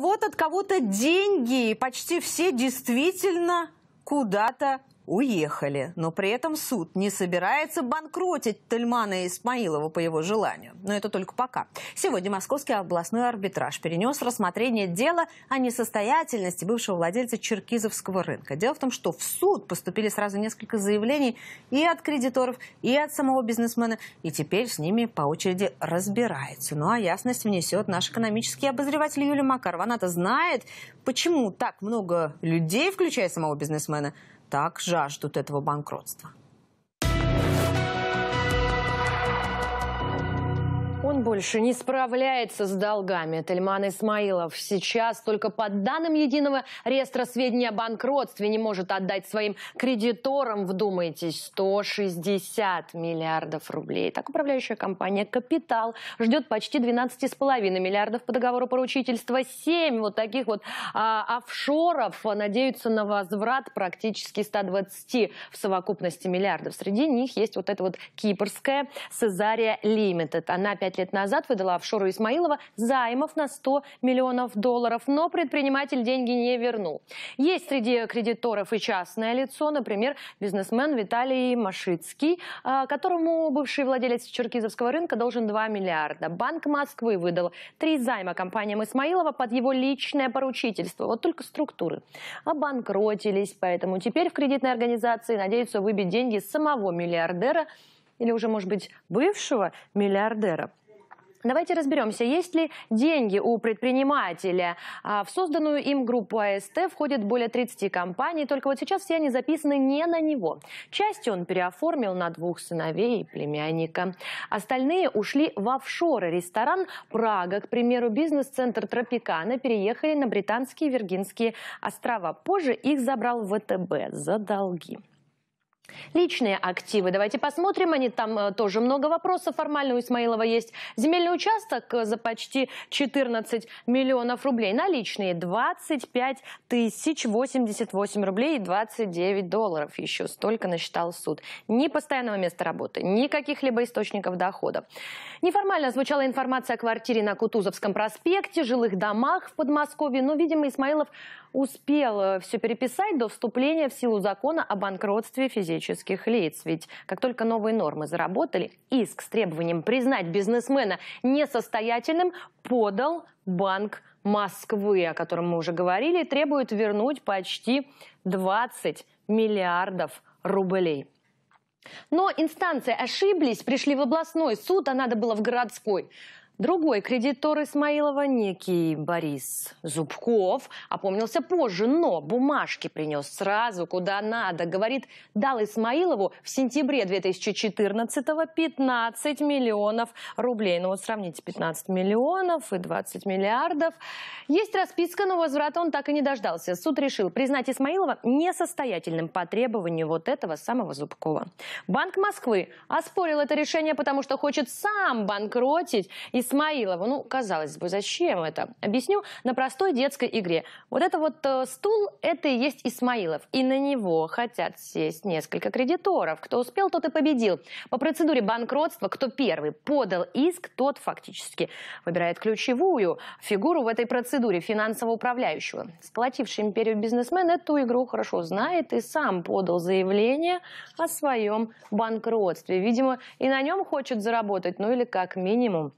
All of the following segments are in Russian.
Вот от кого-то деньги, почти все действительно куда-то уехали. Но при этом суд не собирается банкротить Тельмана и Исмаилова по его желанию. Но это только пока. Сегодня Московский областной арбитраж перенес рассмотрение дела о несостоятельности бывшего владельца черкизовского рынка. Дело в том, что в суд поступили сразу несколько заявлений и от кредиторов, и от самого бизнесмена. И теперь с ними по очереди разбирается. Ну а ясность внесет наш экономический обозреватель Юлия Макарова. Она-то знает, почему так много людей, включая самого бизнесмена, так жаждут этого банкротства? больше не справляется с долгами. Тельман Исмаилов сейчас только по данным Единого реестра сведений о банкротстве не может отдать своим кредиторам, вдумайтесь, 160 миллиардов рублей. Так управляющая компания «Капитал» ждет почти 12,5 миллиардов по договору поручительства. 7 вот таких вот а, офшоров надеются на возврат практически 120 в совокупности миллиардов. Среди них есть вот эта вот кипрская Сезария Лимитед. Она 5 лет лет назад выдала офшору Исмаилова займов на 100 миллионов долларов, но предприниматель деньги не вернул. Есть среди кредиторов и частное лицо, например, бизнесмен Виталий Машицкий, а, которому бывший владелец черкизовского рынка должен 2 миллиарда. Банк Москвы выдал три займа компаниям Исмаилова под его личное поручительство. Вот только структуры обанкротились, поэтому теперь в кредитной организации надеются выбить деньги самого миллиардера или уже, может быть, бывшего миллиардера. Давайте разберемся, есть ли деньги у предпринимателя. А, в созданную им группу АСТ входит более 30 компаний, только вот сейчас все они записаны не на него. Часть он переоформил на двух сыновей и племянника. Остальные ушли в офшоры. Ресторан «Прага», к примеру, бизнес-центр «Тропикана» переехали на британские Виргинские острова. Позже их забрал ВТБ за долги. Личные активы. Давайте посмотрим. Они там э, тоже много вопросов. Формально у Исмаилова есть земельный участок э, за почти 14 миллионов рублей. Наличные 25 тысяч 88 рублей и 29 долларов. Еще столько насчитал суд. Ни постоянного места работы, ни каких-либо источников дохода. Неформально звучала информация о квартире на Кутузовском проспекте, жилых домах в Подмосковье. Но, видимо, Исмаилов успел э, все переписать до вступления в силу закона о банкротстве физических юридических лиц. Ведь как только новые нормы заработали, иск с требованием признать бизнесмена несостоятельным подал Банк Москвы, о котором мы уже говорили, требует вернуть почти 20 миллиардов рублей. Но инстанции ошиблись, пришли в областной суд, а надо было в городской. Другой кредитор Исмаилова, некий Борис Зубков, опомнился позже, но бумажки принес сразу, куда надо. Говорит, дал Исмаилову в сентябре 2014-го 15 миллионов рублей. Ну вот сравните, 15 миллионов и 20 миллиардов. Есть расписка, но возврата он так и не дождался. Суд решил признать Исмаилова несостоятельным по требованию вот этого самого Зубкова. Банк Москвы оспорил это решение, потому что хочет сам банкротить и Исмаилову. Ну, казалось бы, зачем это? Объясню на простой детской игре. Вот это вот э, стул, это и есть Исмаилов. И на него хотят сесть несколько кредиторов. Кто успел, тот и победил. По процедуре банкротства, кто первый подал иск, тот фактически выбирает ключевую фигуру в этой процедуре финансового управляющего. Сплотивший империю бизнесмен эту игру хорошо знает и сам подал заявление о своем банкротстве. Видимо, и на нем хочет заработать, ну или как минимум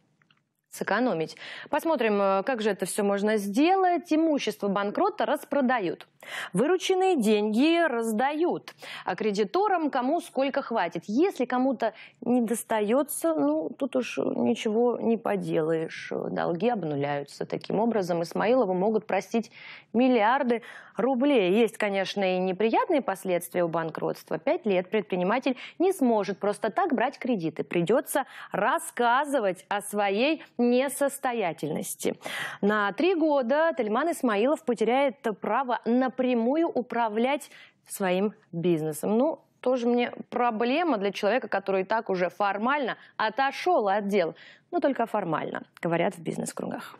сэкономить. Посмотрим, э, как же это все можно сделать. Имущество банкрота распродают. Вырученные деньги раздают а кредиторам, кому сколько хватит. Если кому-то не достается, ну, тут уж ничего не поделаешь. Долги обнуляются. Таким образом, Исмаилову могут простить миллиарды рублей. Есть, конечно, и неприятные последствия у банкротства. Пять лет предприниматель не сможет просто так брать кредиты. Придется рассказывать о своей несостоятельности. На три года Тальман Исмаилов потеряет право напрямую управлять своим бизнесом. Ну, тоже мне проблема для человека, который и так уже формально отошел от дел, но только формально, говорят в бизнес-кругах.